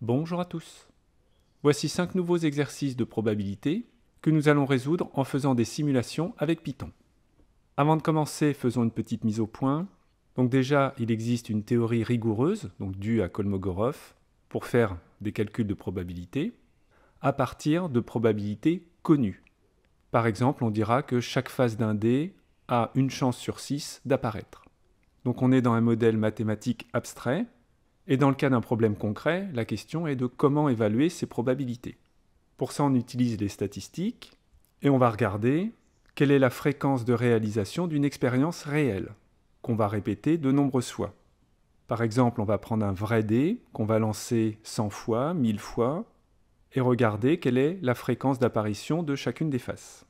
Bonjour à tous. Voici cinq nouveaux exercices de probabilité que nous allons résoudre en faisant des simulations avec Python. Avant de commencer, faisons une petite mise au point. Donc déjà, il existe une théorie rigoureuse, donc due à Kolmogorov, pour faire des calculs de probabilité à partir de probabilités connues. Par exemple, on dira que chaque face d'un dé a une chance sur 6 d'apparaître. Donc on est dans un modèle mathématique abstrait et dans le cas d'un problème concret, la question est de comment évaluer ces probabilités. Pour ça, on utilise les statistiques et on va regarder quelle est la fréquence de réalisation d'une expérience réelle, qu'on va répéter de nombreuses fois. Par exemple, on va prendre un vrai dé qu'on va lancer 100 fois, 1000 fois, et regarder quelle est la fréquence d'apparition de chacune des faces.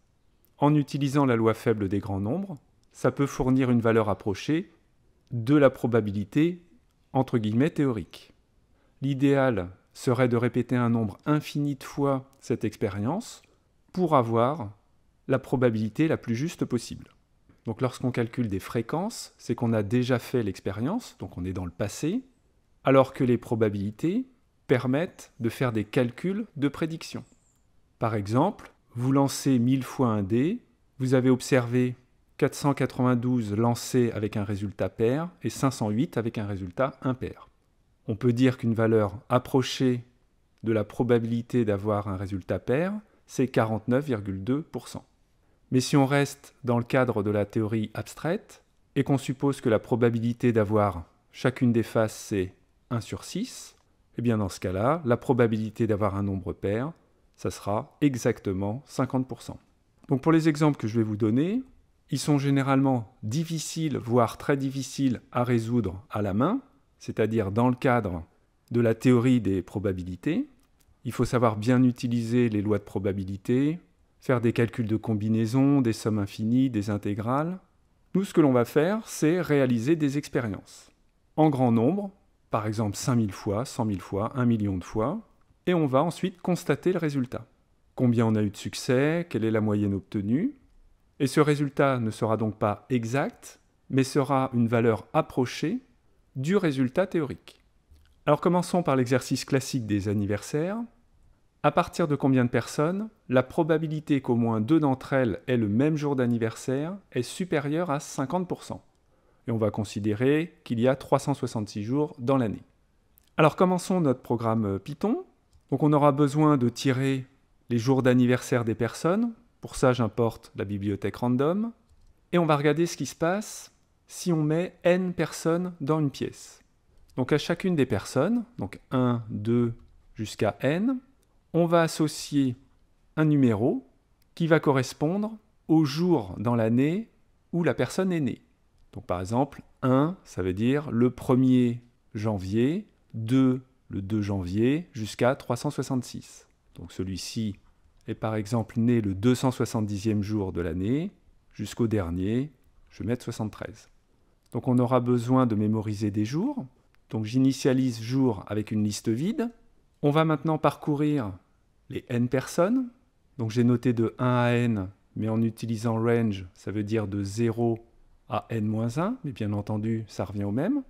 En utilisant la loi faible des grands nombres, ça peut fournir une valeur approchée de la probabilité entre guillemets théorique. L'idéal serait de répéter un nombre infini de fois cette expérience pour avoir la probabilité la plus juste possible. Donc lorsqu'on calcule des fréquences, c'est qu'on a déjà fait l'expérience, donc on est dans le passé, alors que les probabilités permettent de faire des calculs de prédiction. Par exemple, vous lancez 1000 fois un dé, vous avez observé 492 lancés avec un résultat pair et 508 avec un résultat impair. On peut dire qu'une valeur approchée de la probabilité d'avoir un résultat pair, c'est 49,2%. Mais si on reste dans le cadre de la théorie abstraite et qu'on suppose que la probabilité d'avoir chacune des faces c'est 1 sur 6, eh bien dans ce cas-là, la probabilité d'avoir un nombre pair, ça sera exactement 50%. Donc pour les exemples que je vais vous donner, ils sont généralement difficiles, voire très difficiles à résoudre à la main, c'est-à-dire dans le cadre de la théorie des probabilités. Il faut savoir bien utiliser les lois de probabilité, faire des calculs de combinaison, des sommes infinies, des intégrales. Nous, ce que l'on va faire, c'est réaliser des expériences en grand nombre, par exemple 5000 fois, 100 000 fois, 1 million de fois, et on va ensuite constater le résultat. Combien on a eu de succès, quelle est la moyenne obtenue, et ce résultat ne sera donc pas exact, mais sera une valeur approchée du résultat théorique. Alors commençons par l'exercice classique des anniversaires. À partir de combien de personnes, la probabilité qu'au moins deux d'entre elles aient le même jour d'anniversaire est supérieure à 50%. Et on va considérer qu'il y a 366 jours dans l'année. Alors commençons notre programme Python. Donc on aura besoin de tirer les jours d'anniversaire des personnes pour ça, j'importe la bibliothèque random, et on va regarder ce qui se passe si on met n personnes dans une pièce. Donc à chacune des personnes, donc 1, 2, jusqu'à n, on va associer un numéro qui va correspondre au jour dans l'année où la personne est née. Donc par exemple, 1, ça veut dire le 1er janvier, 2, le 2 janvier, jusqu'à 366. Donc celui-ci et par exemple né le 270e jour de l'année, jusqu'au dernier, je vais mettre 73. Donc on aura besoin de mémoriser des jours. Donc j'initialise jour avec une liste vide. On va maintenant parcourir les n personnes. Donc j'ai noté de 1 à n, mais en utilisant range, ça veut dire de 0 à n-1, mais bien entendu, ça revient au même.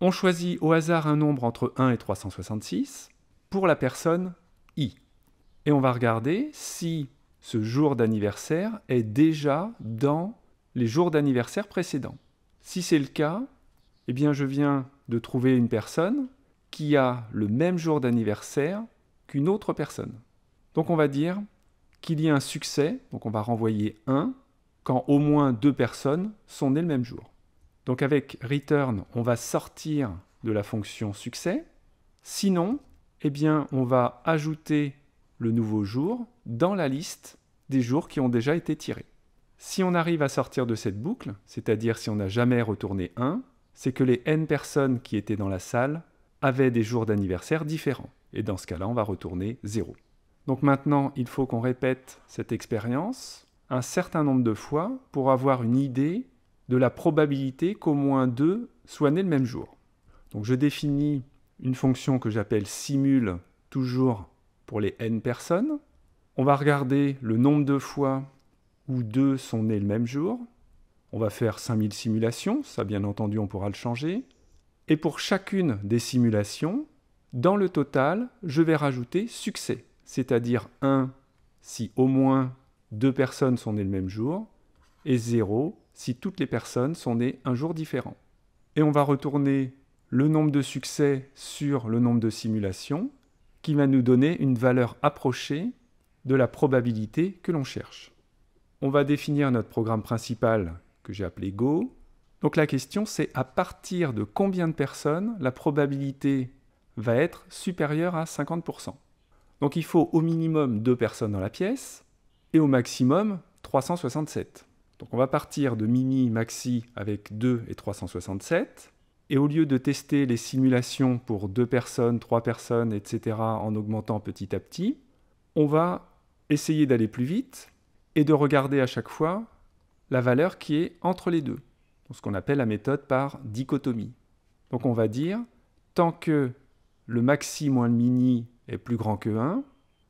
On choisit au hasard un nombre entre 1 et 366 pour la personne i. Et on va regarder si ce jour d'anniversaire est déjà dans les jours d'anniversaire précédents. Si c'est le cas, eh bien je viens de trouver une personne qui a le même jour d'anniversaire qu'une autre personne. Donc on va dire qu'il y a un succès, donc on va renvoyer 1 quand au moins deux personnes sont nées le même jour. Donc avec return, on va sortir de la fonction succès. Sinon, eh bien, on va ajouter le nouveau jour dans la liste des jours qui ont déjà été tirés. Si on arrive à sortir de cette boucle, c'est-à-dire si on n'a jamais retourné 1, c'est que les n personnes qui étaient dans la salle avaient des jours d'anniversaire différents. Et dans ce cas-là, on va retourner 0. Donc maintenant, il faut qu'on répète cette expérience un certain nombre de fois pour avoir une idée de la probabilité qu'au moins 2 soient nés le même jour. Donc je définis une fonction que j'appelle simule toujours les n personnes. On va regarder le nombre de fois où deux sont nés le même jour. On va faire 5000 simulations, ça bien entendu on pourra le changer. Et pour chacune des simulations, dans le total, je vais rajouter succès, c'est-à-dire 1 si au moins deux personnes sont nées le même jour, et 0 si toutes les personnes sont nées un jour différent. Et on va retourner le nombre de succès sur le nombre de simulations, qui va nous donner une valeur approchée de la probabilité que l'on cherche. On va définir notre programme principal que j'ai appelé Go. Donc la question c'est à partir de combien de personnes la probabilité va être supérieure à 50%. Donc il faut au minimum deux personnes dans la pièce et au maximum 367. Donc on va partir de mini, maxi avec 2 et 367. Et au lieu de tester les simulations pour deux personnes, trois personnes, etc., en augmentant petit à petit, on va essayer d'aller plus vite et de regarder à chaque fois la valeur qui est entre les deux, ce qu'on appelle la méthode par dichotomie. Donc on va dire, tant que le maxi moins le mini est plus grand que 1,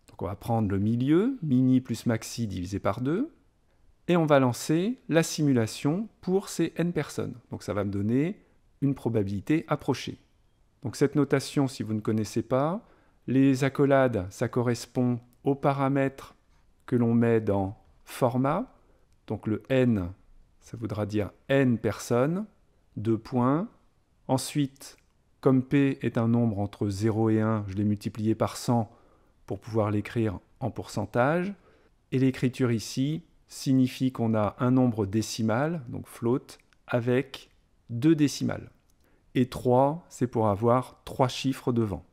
donc on va prendre le milieu, mini plus maxi divisé par 2, et on va lancer la simulation pour ces n personnes. Donc ça va me donner probabilité approchée. Donc cette notation, si vous ne connaissez pas, les accolades, ça correspond aux paramètres que l'on met dans format. Donc le n, ça voudra dire n personnes, deux points. Ensuite, comme p est un nombre entre 0 et 1, je l'ai multiplié par 100 pour pouvoir l'écrire en pourcentage. Et l'écriture ici signifie qu'on a un nombre décimal, donc float, avec 2 décimales. Et 3, c'est pour avoir trois chiffres devant.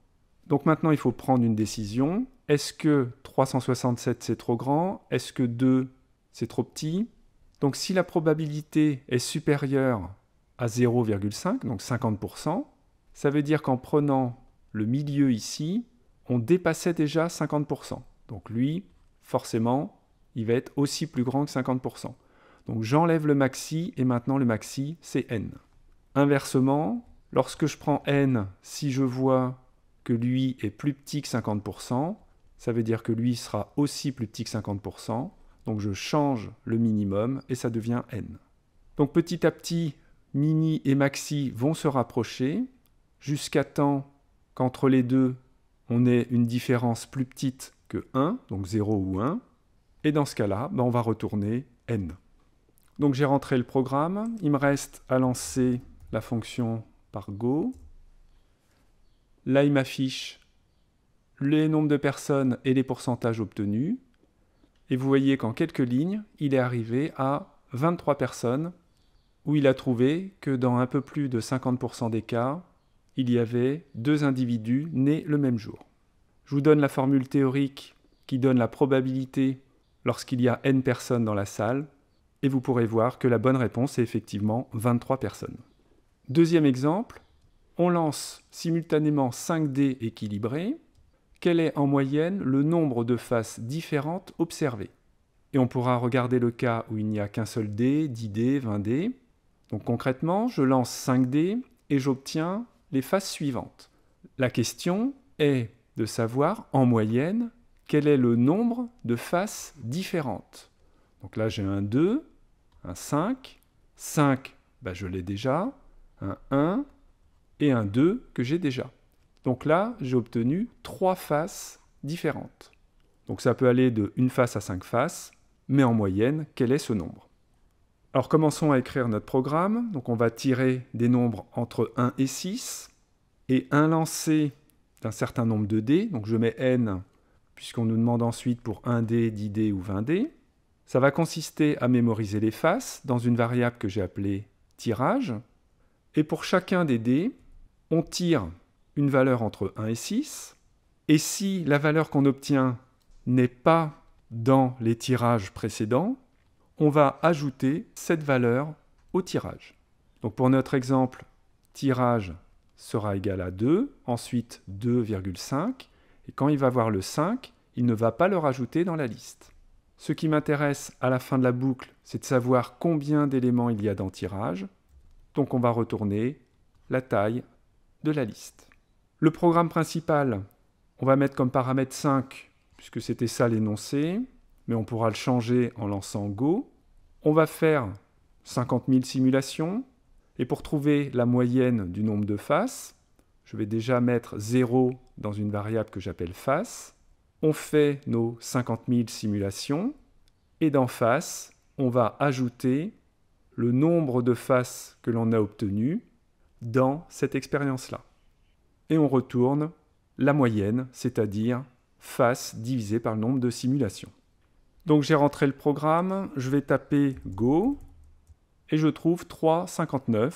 Donc maintenant, il faut prendre une décision. Est-ce que 367 c'est trop grand Est-ce que 2 c'est trop petit Donc si la probabilité est supérieure à 0,5, donc 50%, ça veut dire qu'en prenant le milieu ici, on dépassait déjà 50%. Donc lui, forcément, il va être aussi plus grand que 50%. Donc j'enlève le maxi et maintenant le maxi c'est n. Inversement, lorsque je prends n, si je vois que lui est plus petit que 50%, ça veut dire que lui sera aussi plus petit que 50%, donc je change le minimum et ça devient n. Donc petit à petit, mini et maxi vont se rapprocher jusqu'à temps qu'entre les deux, on ait une différence plus petite que 1, donc 0 ou 1, et dans ce cas-là, ben, on va retourner n. Donc j'ai rentré le programme. Il me reste à lancer la fonction par Go. Là, il m'affiche les nombres de personnes et les pourcentages obtenus. Et vous voyez qu'en quelques lignes, il est arrivé à 23 personnes où il a trouvé que dans un peu plus de 50% des cas, il y avait deux individus nés le même jour. Je vous donne la formule théorique qui donne la probabilité lorsqu'il y a n personnes dans la salle et vous pourrez voir que la bonne réponse est effectivement 23 personnes. Deuxième exemple, on lance simultanément 5 dés équilibrés. Quel est en moyenne le nombre de faces différentes observées Et on pourra regarder le cas où il n'y a qu'un seul dé, 10 dés, 20 dés. Donc concrètement, je lance 5 dés et j'obtiens les faces suivantes. La question est de savoir en moyenne quel est le nombre de faces différentes. Donc là j'ai un 2, un 5, 5, bah, je l'ai déjà, un 1 et un 2 que j'ai déjà. Donc là, j'ai obtenu trois faces différentes. Donc ça peut aller de une face à cinq faces, mais en moyenne, quel est ce nombre Alors commençons à écrire notre programme. Donc on va tirer des nombres entre 1 et 6, et un lancer d'un certain nombre de dés. Donc je mets n, puisqu'on nous demande ensuite pour 1 d 10 d ou 20 d ça va consister à mémoriser les faces dans une variable que j'ai appelée tirage. Et pour chacun des dés, on tire une valeur entre 1 et 6. Et si la valeur qu'on obtient n'est pas dans les tirages précédents, on va ajouter cette valeur au tirage. Donc pour notre exemple, tirage sera égal à 2, ensuite 2,5, et quand il va voir le 5, il ne va pas le rajouter dans la liste. Ce qui m'intéresse à la fin de la boucle, c'est de savoir combien d'éléments il y a dans tirage. Donc on va retourner la taille de la liste. Le programme principal, on va mettre comme paramètre 5, puisque c'était ça l'énoncé, mais on pourra le changer en lançant Go. On va faire 50 000 simulations, et pour trouver la moyenne du nombre de faces, je vais déjà mettre 0 dans une variable que j'appelle face on fait nos 50 000 simulations et d'en face, on va ajouter le nombre de faces que l'on a obtenu dans cette expérience-là. Et on retourne la moyenne, c'est-à-dire face divisé par le nombre de simulations. Donc j'ai rentré le programme, je vais taper Go et je trouve 3,59.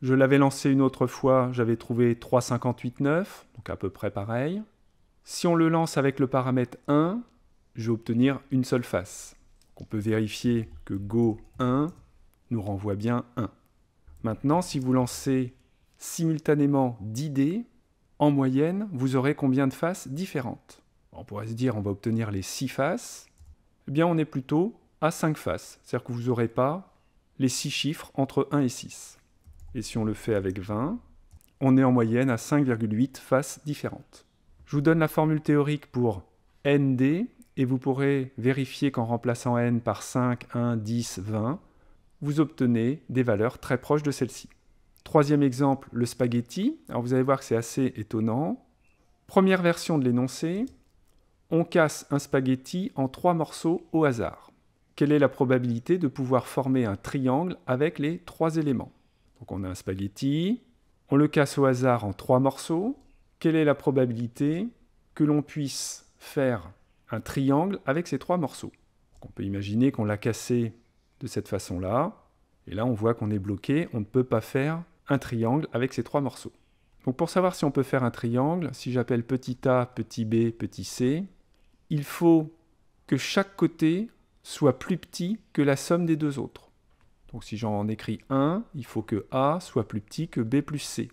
Je l'avais lancé une autre fois, j'avais trouvé 3,58,9, donc à peu près pareil. Si on le lance avec le paramètre 1, je vais obtenir une seule face. On peut vérifier que Go1 nous renvoie bien 1. Maintenant, si vous lancez simultanément 10 dés, en moyenne, vous aurez combien de faces différentes On pourrait se dire on va obtenir les 6 faces. Eh bien, on est plutôt à 5 faces, c'est-à-dire que vous n'aurez pas les 6 chiffres entre 1 et 6. Et si on le fait avec 20, on est en moyenne à 5,8 faces différentes. Je vous donne la formule théorique pour ND, et vous pourrez vérifier qu'en remplaçant N par 5, 1, 10, 20, vous obtenez des valeurs très proches de celles-ci. Troisième exemple, le spaghetti. Alors vous allez voir que c'est assez étonnant. Première version de l'énoncé, on casse un spaghetti en trois morceaux au hasard. Quelle est la probabilité de pouvoir former un triangle avec les trois éléments Donc on a un spaghetti, on le casse au hasard en trois morceaux, quelle est la probabilité que l'on puisse faire un triangle avec ces trois morceaux. on peut imaginer qu'on l'a cassé de cette façon-là, et là on voit qu'on est bloqué, on ne peut pas faire un triangle avec ces trois morceaux. Donc pour savoir si on peut faire un triangle, si j'appelle petit a, petit b, petit c, il faut que chaque côté soit plus petit que la somme des deux autres. Donc si j'en écris un, il faut que a soit plus petit que b plus c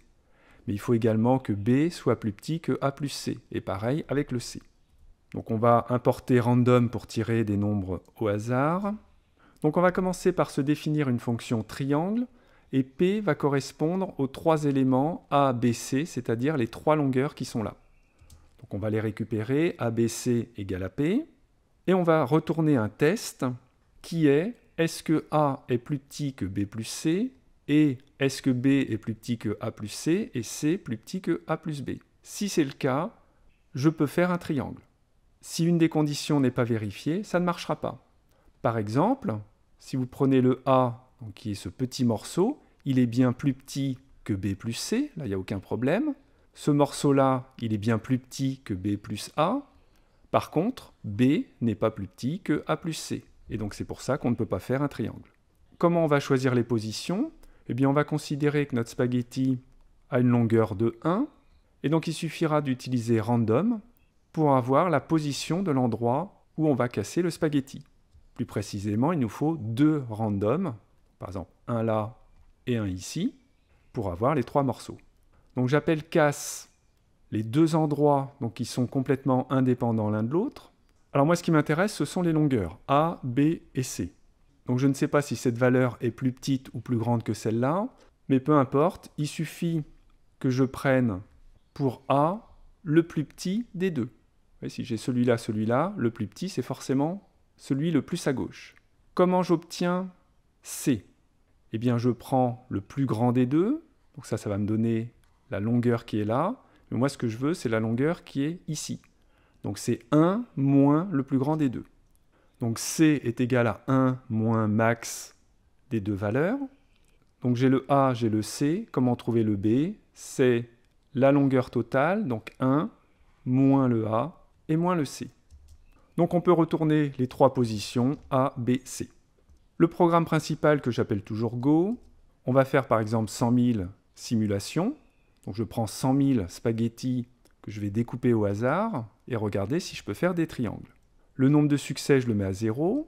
mais il faut également que B soit plus petit que A plus C, et pareil avec le C. Donc on va importer random pour tirer des nombres au hasard. Donc on va commencer par se définir une fonction triangle, et P va correspondre aux trois éléments A, B, C, c'est-à-dire les trois longueurs qui sont là. Donc on va les récupérer, A, B, C égale à P, et on va retourner un test qui est est-ce que A est plus petit que B plus C et est-ce que B est plus petit que A plus C et C plus petit que A plus B Si c'est le cas, je peux faire un triangle. Si une des conditions n'est pas vérifiée, ça ne marchera pas. Par exemple, si vous prenez le A, qui est ce petit morceau, il est bien plus petit que B plus C, là il n'y a aucun problème. Ce morceau-là, il est bien plus petit que B plus A. Par contre, B n'est pas plus petit que A plus C. Et donc c'est pour ça qu'on ne peut pas faire un triangle. Comment on va choisir les positions eh bien, on va considérer que notre spaghetti a une longueur de 1, et donc il suffira d'utiliser random pour avoir la position de l'endroit où on va casser le spaghetti. Plus précisément, il nous faut deux random, par exemple un là et un ici, pour avoir les trois morceaux. Donc j'appelle casse les deux endroits donc, qui sont complètement indépendants l'un de l'autre. Alors moi, ce qui m'intéresse, ce sont les longueurs, A, B et C. Donc je ne sais pas si cette valeur est plus petite ou plus grande que celle-là, mais peu importe, il suffit que je prenne pour A le plus petit des deux. si j'ai celui-là, celui-là, le plus petit, c'est forcément celui le plus à gauche. Comment j'obtiens C Eh bien, je prends le plus grand des deux, donc ça, ça va me donner la longueur qui est là, mais moi, ce que je veux, c'est la longueur qui est ici. Donc c'est 1 moins le plus grand des deux. Donc C est égal à 1 moins max des deux valeurs. Donc j'ai le A, j'ai le C. Comment trouver le B C'est la longueur totale, donc 1, moins le A et moins le C. Donc on peut retourner les trois positions A, B, C. Le programme principal que j'appelle toujours Go, on va faire par exemple 100 000 simulations. Donc je prends 100 000 spaghettis que je vais découper au hasard et regarder si je peux faire des triangles. Le nombre de succès, je le mets à 0.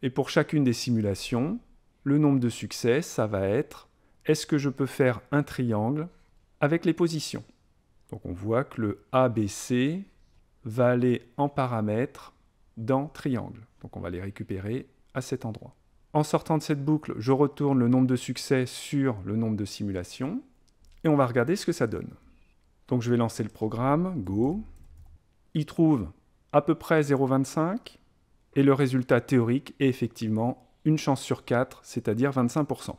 Et pour chacune des simulations, le nombre de succès, ça va être est-ce que je peux faire un triangle avec les positions Donc on voit que le ABC va aller en paramètres dans triangle. Donc on va les récupérer à cet endroit. En sortant de cette boucle, je retourne le nombre de succès sur le nombre de simulations et on va regarder ce que ça donne. Donc je vais lancer le programme, go. Il trouve à peu près 0,25 et le résultat théorique est effectivement une chance sur 4, c'est-à-dire 25%.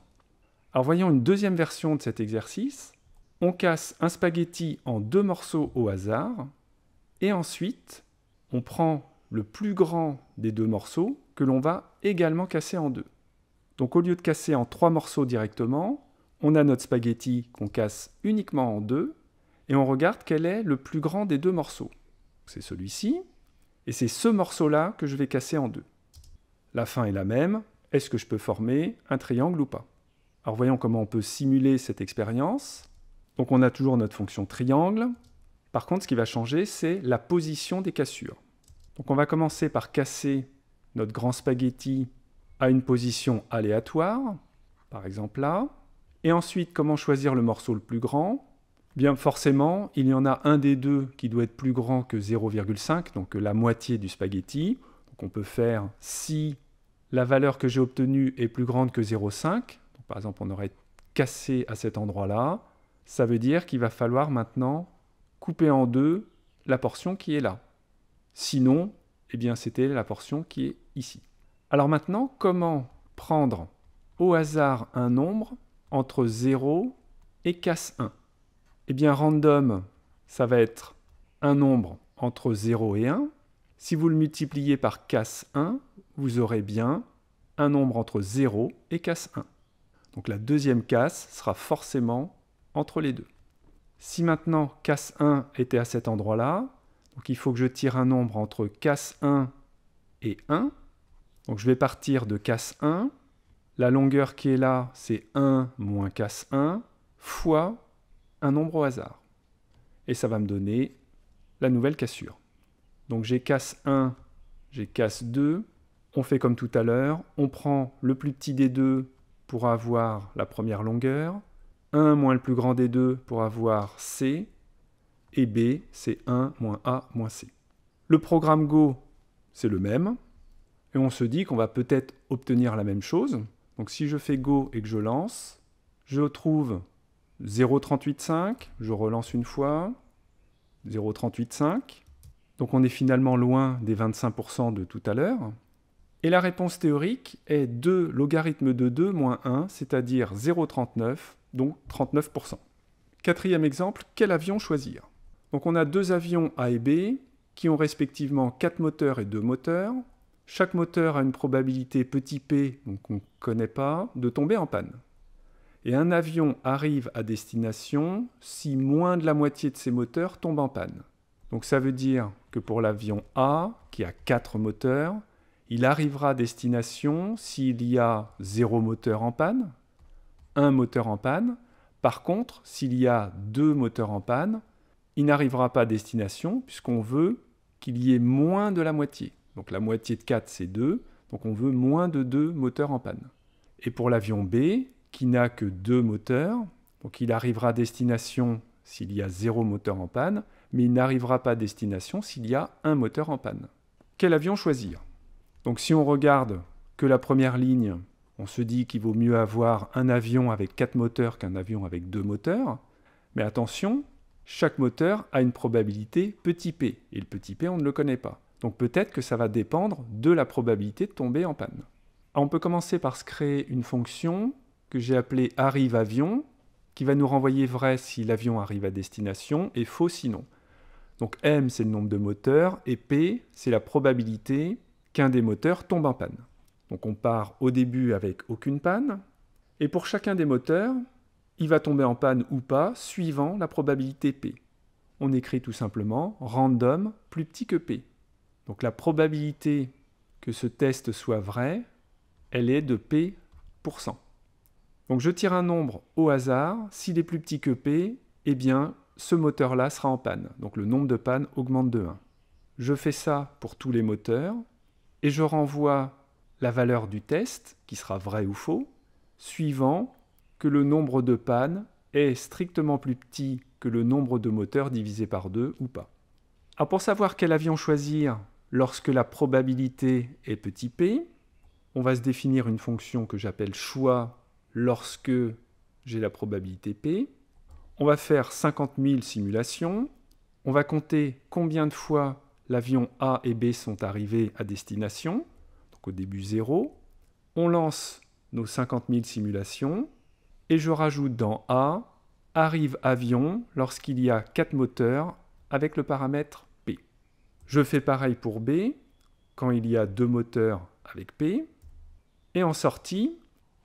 Alors voyons une deuxième version de cet exercice. On casse un spaghetti en deux morceaux au hasard et ensuite on prend le plus grand des deux morceaux que l'on va également casser en deux. Donc au lieu de casser en trois morceaux directement, on a notre spaghetti qu'on casse uniquement en deux et on regarde quel est le plus grand des deux morceaux. C'est celui-ci. Et c'est ce morceau-là que je vais casser en deux. La fin est la même. Est-ce que je peux former un triangle ou pas Alors voyons comment on peut simuler cette expérience. Donc on a toujours notre fonction triangle. Par contre, ce qui va changer, c'est la position des cassures. Donc on va commencer par casser notre grand spaghetti à une position aléatoire, par exemple là. Et ensuite, comment choisir le morceau le plus grand Bien forcément, il y en a un des deux qui doit être plus grand que 0,5, donc euh, la moitié du spaghetti. Donc on peut faire si la valeur que j'ai obtenue est plus grande que 0,5, par exemple on aurait cassé à cet endroit-là, ça veut dire qu'il va falloir maintenant couper en deux la portion qui est là. Sinon, eh bien c'était la portion qui est ici. Alors maintenant, comment prendre au hasard un nombre entre 0 et casse 1 eh bien, random, ça va être un nombre entre 0 et 1. Si vous le multipliez par casse 1, vous aurez bien un nombre entre 0 et casse 1. Donc la deuxième casse sera forcément entre les deux. Si maintenant casse 1 était à cet endroit-là, donc il faut que je tire un nombre entre casse 1 et 1. Donc je vais partir de casse 1. La longueur qui est là, c'est 1 moins casse 1 fois un nombre au hasard. Et ça va me donner la nouvelle cassure. Donc j'ai casse 1, j'ai casse 2. On fait comme tout à l'heure, on prend le plus petit des deux pour avoir la première longueur, 1 moins le plus grand des deux pour avoir C, et B, c'est 1 moins A moins C. Le programme Go, c'est le même, et on se dit qu'on va peut-être obtenir la même chose. Donc si je fais Go et que je lance, je trouve 0,38,5, je relance une fois, 0,38,5. Donc on est finalement loin des 25% de tout à l'heure. Et la réponse théorique est 2 logarithme de 2 moins 1, c'est-à-dire 0,39, donc 39%. Quatrième exemple, quel avion choisir Donc on a deux avions A et B qui ont respectivement 4 moteurs et 2 moteurs. Chaque moteur a une probabilité petit p, donc on ne connaît pas, de tomber en panne et un avion arrive à destination si moins de la moitié de ses moteurs tombe en panne. Donc ça veut dire que pour l'avion A, qui a 4 moteurs, il arrivera à destination s'il y a 0 moteur en panne, 1 moteur en panne. Par contre, s'il y a 2 moteurs en panne, il n'arrivera pas à destination puisqu'on veut qu'il y ait moins de la moitié. Donc la moitié de 4, c'est 2. Donc on veut moins de 2 moteurs en panne. Et pour l'avion B, qui n'a que deux moteurs. Donc il arrivera à destination s'il y a zéro moteur en panne, mais il n'arrivera pas à destination s'il y a un moteur en panne. Quel avion choisir Donc si on regarde que la première ligne, on se dit qu'il vaut mieux avoir un avion avec quatre moteurs qu'un avion avec deux moteurs. Mais attention, chaque moteur a une probabilité petit p, et le petit p, on ne le connaît pas. Donc peut-être que ça va dépendre de la probabilité de tomber en panne. on peut commencer par se créer une fonction que j'ai appelé arrive avion, qui va nous renvoyer vrai si l'avion arrive à destination et faux sinon. Donc M, c'est le nombre de moteurs, et P, c'est la probabilité qu'un des moteurs tombe en panne. Donc on part au début avec aucune panne, et pour chacun des moteurs, il va tomber en panne ou pas suivant la probabilité P. On écrit tout simplement random plus petit que P. Donc la probabilité que ce test soit vrai, elle est de P%. Donc je tire un nombre au hasard, s'il est plus petit que P, eh bien ce moteur-là sera en panne. Donc le nombre de pannes augmente de 1. Je fais ça pour tous les moteurs, et je renvoie la valeur du test, qui sera vrai ou faux, suivant que le nombre de pannes est strictement plus petit que le nombre de moteurs divisé par 2 ou pas. Alors pour savoir quel avion choisir lorsque la probabilité est petit p, on va se définir une fonction que j'appelle choix lorsque j'ai la probabilité P. On va faire 50 000 simulations. On va compter combien de fois l'avion A et B sont arrivés à destination. Donc au début 0. On lance nos 50 000 simulations. Et je rajoute dans A, arrive avion lorsqu'il y a 4 moteurs avec le paramètre P. Je fais pareil pour B, quand il y a 2 moteurs avec P. Et en sortie,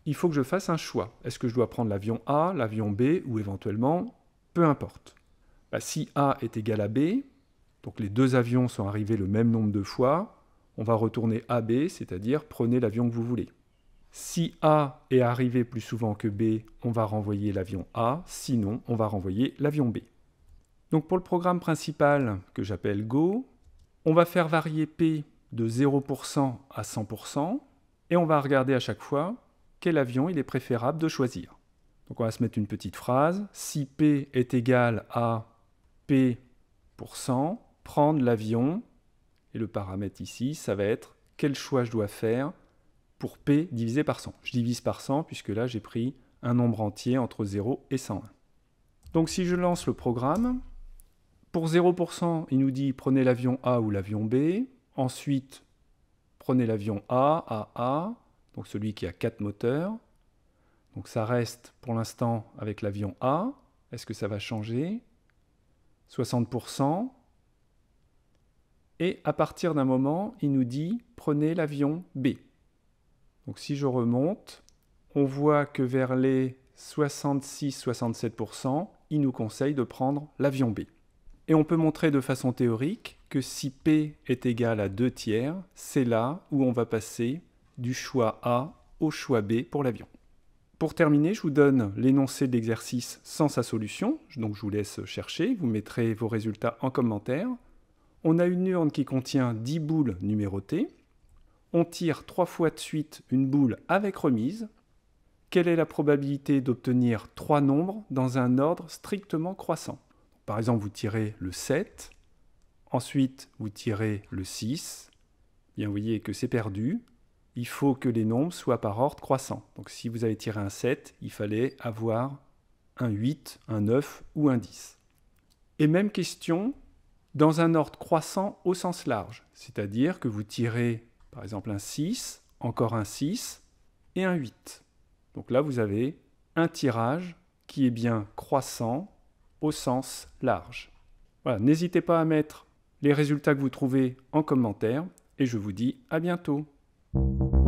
il faut que je fasse un choix. Est-ce que je dois prendre l'avion A, l'avion B ou éventuellement, peu importe. Bah, si A est égal à B, donc les deux avions sont arrivés le même nombre de fois, on va retourner AB, c'est-à-dire prenez l'avion que vous voulez. Si A est arrivé plus souvent que B, on va renvoyer l'avion A, sinon on va renvoyer l'avion B. Donc pour le programme principal que j'appelle Go, on va faire varier P de 0% à 100% et on va regarder à chaque fois quel avion il est préférable de choisir. Donc on va se mettre une petite phrase. Si P est égal à P pour 100, prendre l'avion, et le paramètre ici, ça va être quel choix je dois faire pour P divisé par 100. Je divise par 100 puisque là j'ai pris un nombre entier entre 0 et 101. Donc si je lance le programme, pour 0%, il nous dit prenez l'avion A ou l'avion B, ensuite prenez l'avion A, A, donc celui qui a quatre moteurs. Donc ça reste pour l'instant avec l'avion A. Est-ce que ça va changer 60%. Et à partir d'un moment, il nous dit prenez l'avion B. Donc si je remonte, on voit que vers les 66-67%, il nous conseille de prendre l'avion B. Et on peut montrer de façon théorique que si P est égal à 2 tiers, c'est là où on va passer du choix A au choix B pour l'avion. Pour terminer, je vous donne l'énoncé de l'exercice sans sa solution, donc je vous laisse chercher, vous mettrez vos résultats en commentaire. On a une urne qui contient 10 boules numérotées. On tire 3 fois de suite une boule avec remise. Quelle est la probabilité d'obtenir 3 nombres dans un ordre strictement croissant Par exemple, vous tirez le 7, ensuite vous tirez le 6. Bien, vous voyez que c'est perdu, il faut que les nombres soient par ordre croissant. Donc si vous avez tiré un 7, il fallait avoir un 8, un 9 ou un 10. Et même question dans un ordre croissant au sens large, c'est-à-dire que vous tirez par exemple un 6, encore un 6 et un 8. Donc là, vous avez un tirage qui est bien croissant au sens large. Voilà, n'hésitez pas à mettre les résultats que vous trouvez en commentaire et je vous dis à bientôt. Thank you.